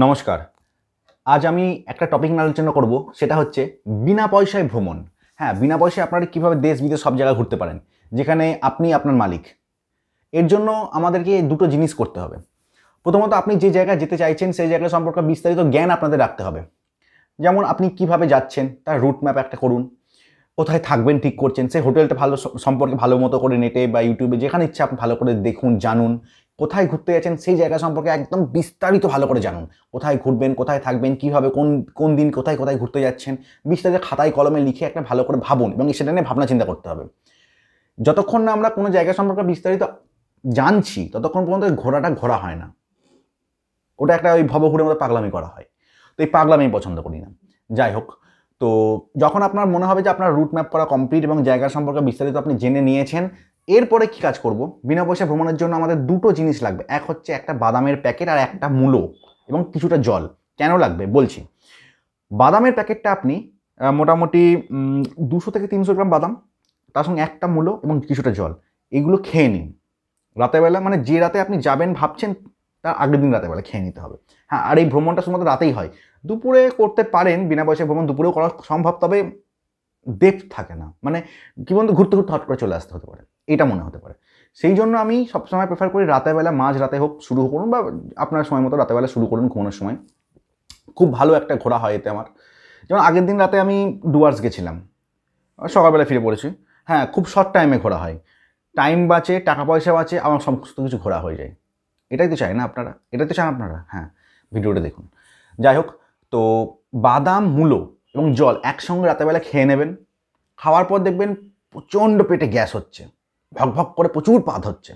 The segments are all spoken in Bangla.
নমস্কার আজ আমি একটা টপিক নিয়ে আলোচনা করব সেটা হচ্ছে বিনা পয়সায় ভ্রমণ হ্যাঁ বিনা পয়সায় আপনারা কীভাবে দেশ বিদেশ সব জায়গায় ঘুরতে পারেন যেখানে আপনি আপনার মালিক এর জন্য আমাদেরকে দুটো জিনিস করতে হবে প্রথমত আপনি যে জায়গায় যেতে চাইছেন সেই জায়গা সম্পর্কে বিস্তারিত জ্ঞান আপনাদের রাখতে হবে যেমন আপনি কিভাবে যাচ্ছেন তার রুট ম্যাপ একটা করুন কোথায় থাকবেন ঠিক করছেন সেই হোটেলটা ভালো সম্পর্কে ভালো মতো করে নেটে বা ইউটিউবে যেখানে ইচ্ছা আপনি ভালো করে দেখুন জানুন কোথায় ঘুরতে যাচ্ছেন সেই জায়গা সম্পর্কে একদম বিস্তারিত ভালো করে জানুন কোথায় ঘুরবেন কোথায় থাকবেন কীভাবে কোন কোন দিন কোথায় কোথায় ঘুরতে যাচ্ছেন বিস্তারিত খাতায় কলমে লিখে একটা ভালো করে ভাবুন এবং সেটা নিয়ে ভাবনা চিন্তা করতে হবে যতক্ষণ না আমরা কোনো জায়গা সম্পর্কে বিস্তারিত জানছি ততক্ষণ পর্যন্ত ঘোরাটা ঘোরা হয় না ওটা একটা ওই ভবঘুরের মতো পাগলামি করা হয় তো এই পাগলামি পছন্দ করি না যাই হোক তো যখন আপনার মনে হবে যে আপনার রুট ম্যাপ করা কমপ্লিট এবং জায়গা সম্পর্কে বিস্তারিত আপনি জেনে নিয়েছেন এরপরে কি কাজ করব বিনা পয়সা ভ্রমণের জন্য আমাদের দুটো জিনিস লাগবে এক হচ্ছে একটা বাদামের প্যাকেট আর একটা মূলো এবং কিছুটা জল কেন লাগবে বলছি বাদামের প্যাকেটটা আপনি মোটামুটি দুশো থেকে তিনশো গ্রাম বাদাম তার সঙ্গে একটা মূলো এবং কিছুটা জল এগুলো খেয়ে নিন রাতেবেলা মানে যে রাতে আপনি যাবেন ভাবছেন তার আগের দিন রাতেবেলা খেয়ে নিতে হবে হ্যাঁ আর এই ভ্রমণটা শুধুমাত্র রাতেই হয় দুপুরে করতে পারেন বিনা পয়সায় ভ্রমণ দুপুরেও করা সম্ভব তবে ডেপথ থাকে না মানে কী বলতো ঘুরতে ঘুরতে হট করে চলে আসতে হতে পারে এটা মনে হতে পারে সেই জন্য আমি সবসময় প্রেফার করি রাতেরবেলা মাঝ রাতে হোক শুরু করুন বা আপনার সময় মতো রাতেরবেলা শুরু করুন ঘুমানোর সময় খুব ভালো একটা ঘোরা হয় এতে আমার যেমন আগের দিন রাতে আমি ডুয়ার্স গেছিলাম সকালবেলা ফিরে পড়েছি হ্যাঁ খুব শর্ট টাইমে ঘোরা হয় টাইম বাঁচে টাকা পয়সা বাঁচে আমার সমস্ত কিছু ঘোরা হয়ে যায় এটাই তো চাই না আপনারা এটাই তো চান আপনারা হ্যাঁ ভিডিওটা দেখুন যাই হোক তো বাদাম মূলো এবং জল একসঙ্গে রাতেবেলা খেয়ে নেবেন খাওয়ার পর দেখবেন প্রচণ্ড পেটে গ্যাস হচ্ছে ভক করে প্রচুর পাত হচ্ছে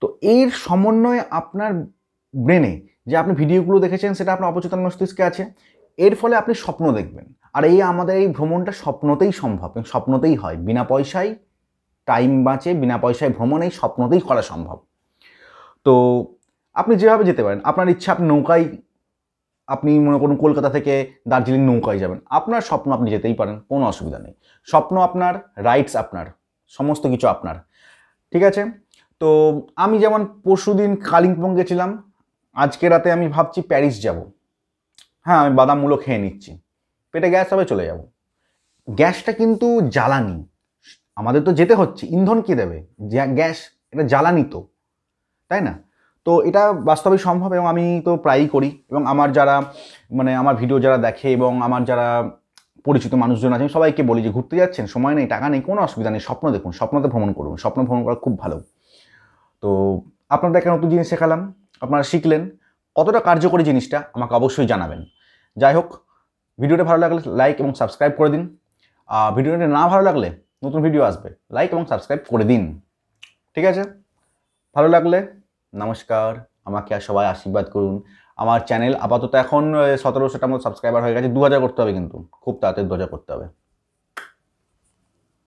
তো এর সমন্বয়ে আপনার ব্রেনে যে আপনি ভিডিওগুলো দেখেছেন সেটা আপনার অপচেতন মস্তিষ্কে আছে এর ফলে আপনি স্বপ্ন দেখবেন আর এই আমাদের এই ভ্রমণটা স্বপ্নতেই সম্ভব স্বপ্নতেই হয় বিনা পয়সায় টাইম বাঁচে বিনা পয়সায় ভ্রমণ এই স্বপ্নতেই করা সম্ভব তো আপনি যেভাবে যেতে পারেন আপনার ইচ্ছা আপনি নৌকায় আপনি মনে করুন কলকাতা থেকে দার্জিলিং নৌকায় যাবেন আপনার স্বপ্ন আপনি যেতেই পারেন কোনো অসুবিধা নেই স্বপ্ন আপনার রাইটস আপনার সমস্ত কিছু আপনার ঠিক আছে তো আমি যেমন পরশুদিন কালিম্পং গেছিলাম আজকে রাতে আমি ভাবছি প্যারিস যাব হ্যাঁ আমি বাদামগুলো খেয়ে নিচ্ছি পেটে গ্যাস হবে চলে যাব গ্যাসটা কিন্তু জ্বালানি আমাদের তো যেতে হচ্ছে ইন্ধন কে দেবে গ্যাস এটা জ্বালানি তো তাই না তো এটা বাস্তবে সম্ভব এবং আমি তো প্রায়ই করি এবং আমার যারা মানে আমার ভিডিও যারা দেখে এবং আমার যারা পরিচিত মানুষজন আছে সবাইকে বলি যে ঘুরতে যাচ্ছেন সময় নেই টাকা নেই কোনো অসুবিধা নেই স্বপ্ন দেখুন স্বপ্নতে ভ্রমণ করুন স্বপ্ন ভ্রমণ করা খুব ভালো তো আপনাদের একটা নতুন জিনিস শেখালাম আপনারা শিখলেন কতটা কার্যকরী জিনিসটা আমাকে অবশ্যই জানাবেন যাই হোক ভিডিওটা ভালো লাগলে লাইক এবং সাবস্ক্রাইব করে দিন আর ভিডিওটা না ভালো লাগলে নতুন ভিডিও আসবে লাইক এবং সাবস্ক্রাইব করে দিন ঠিক আছে ভালো লাগলে নমস্কার আমাকে আর সবাই আশীর্বাদ করুন আমার চ্যানেল আপাতত এখন সতেরোশোটা মতো সাবস্ক্রাইবার হয়ে গেছে দু হাজার করতে হবে কিন্তু খুব তাড়াতাড়ি দু হাজার করতে হবে